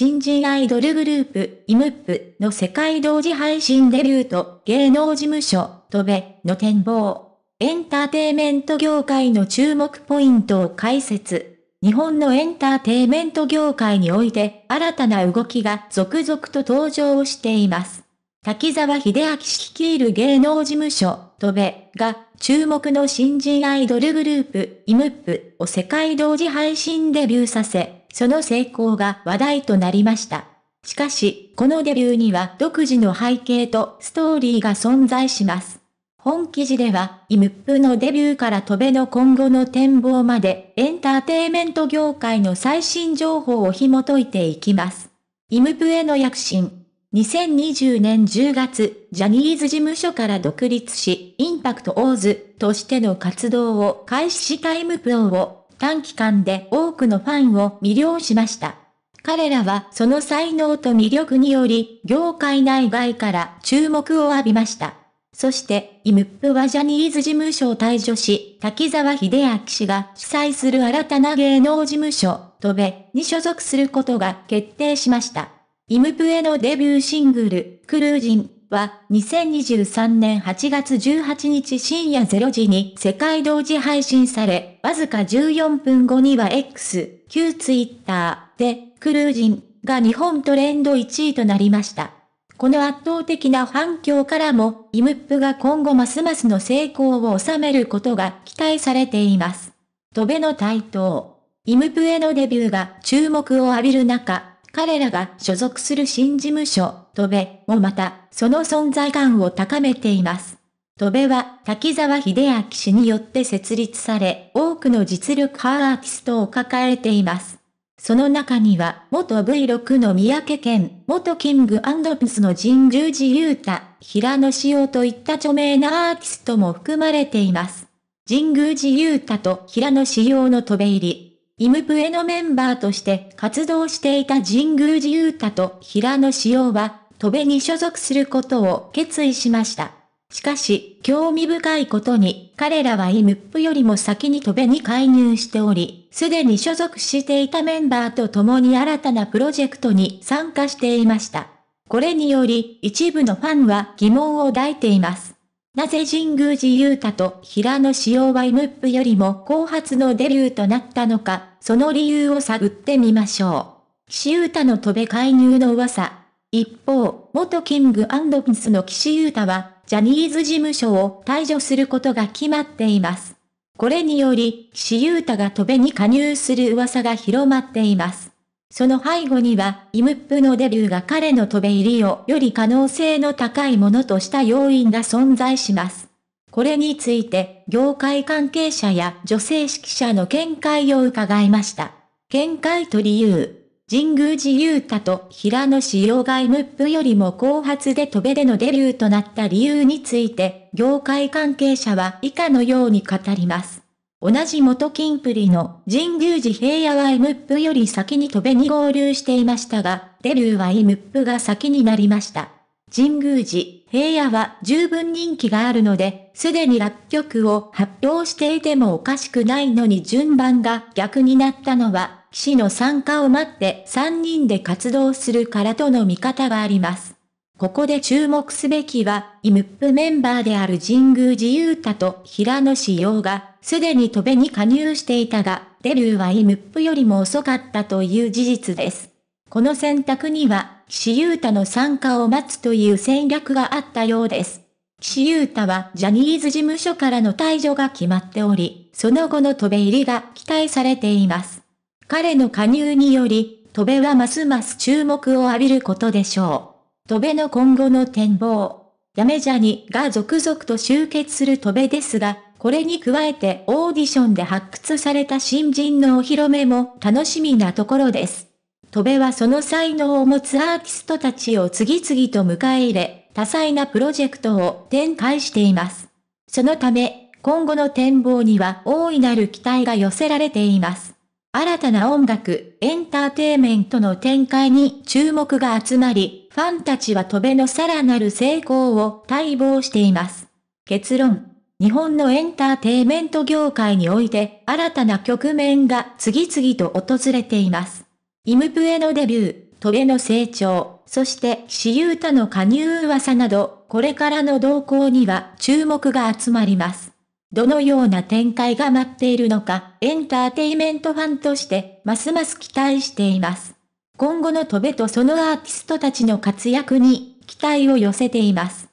新人アイドルグループ、イムップの世界同時配信デビューと芸能事務所、トベの展望。エンターテイメント業界の注目ポイントを解説。日本のエンターテイメント業界において新たな動きが続々と登場しています。滝沢秀明率いる芸能事務所、トベが注目の新人アイドルグループ、イムップを世界同時配信デビューさせ、その成功が話題となりました。しかし、このデビューには独自の背景とストーリーが存在します。本記事では、イムップのデビューから戸辺の今後の展望まで、エンターテイメント業界の最新情報を紐解いていきます。イムップへの躍進。2020年10月、ジャニーズ事務所から独立し、インパクトオーズとしての活動を開始したイムプロを短期間で多くのファンを魅了しました。彼らはその才能と魅力により、業界内外から注目を浴びました。そして、イムップはジャニーズ事務所を退所し、滝沢秀明氏が主催する新たな芸能事務所、トベに所属することが決定しました。イムップへのデビューシングル、クルージンは2023年8月18日深夜0時に世界同時配信され、わずか14分後には X、旧 Twitter でクルージンが日本トレンド1位となりました。この圧倒的な反響からも、イムップが今後ますますの成功を収めることが期待されています。戸辺の台頭。イムプへのデビューが注目を浴びる中、彼らが所属する新事務所、戸部もまた、その存在感を高めています。戸部は滝沢秀明氏によって設立され、多くの実力派アーティストを抱えています。その中には、元 V6 の三宅健、元キングピスの神宮寺雄太、平野紫耀といった著名なアーティストも含まれています。神宮寺雄太と平野紫耀の戸部入り、イムプエのメンバーとして活動していた神宮寺勇太と平野紫耀は、戸部に所属することを決意しました。しかし、興味深いことに、彼らはイムップよりも先に戸部に介入しており、すでに所属していたメンバーと共に新たなプロジェクトに参加していました。これにより、一部のファンは疑問を抱いています。なぜ神宮寺勇太と平野紫耀はイムップよりも後発のデビューとなったのか、その理由を探ってみましょう。岸優太の戸べ介入の噂。一方、元キングアンドスの岸優太は、ジャニーズ事務所を退場することが決まっています。これにより、岸優太が戸べに加入する噂が広まっています。その背後には、イムップのデビューが彼の飛べ入りをより可能性の高いものとした要因が存在します。これについて、業界関係者や女性指揮者の見解を伺いました。見解と理由。神宮寺勇太と平野志耀がイムップよりも後発で飛べでのデビューとなった理由について、業界関係者は以下のように語ります。同じ元金プリの神宮寺平野はイムップより先に飛べに合流していましたが、デビューはイムップが先になりました。神宮寺平野は十分人気があるので、すでに楽曲を発表していてもおかしくないのに順番が逆になったのは、騎士の参加を待って3人で活動するからとの見方があります。ここで注目すべきは、イムップメンバーである神宮寺勇太と平野志陽が、すでに戸辺に加入していたが、デビューはイムップよりも遅かったという事実です。この選択には、岸優太の参加を待つという戦略があったようです。岸優太はジャニーズ事務所からの退場が決まっており、その後の戸辺入りが期待されています。彼の加入により、戸辺はますます注目を浴びることでしょう。戸辺の今後の展望。やめじゃにが続々と集結する戸ベですが、これに加えてオーディションで発掘された新人のお披露目も楽しみなところです。戸ベはその才能を持つアーティストたちを次々と迎え入れ、多彩なプロジェクトを展開しています。そのため、今後の展望には大いなる期待が寄せられています。新たな音楽、エンターテイメントの展開に注目が集まり、ファンたちは戸辺のさらなる成功を待望しています。結論。日本のエンターテイメント業界において新たな局面が次々と訪れています。イムプエのデビュー、トベの成長、そして岸優太の加入噂など、これからの動向には注目が集まります。どのような展開が待っているのか、エンターテイメントファンとして、ますます期待しています。今後の戸部とそのアーティストたちの活躍に期待を寄せています。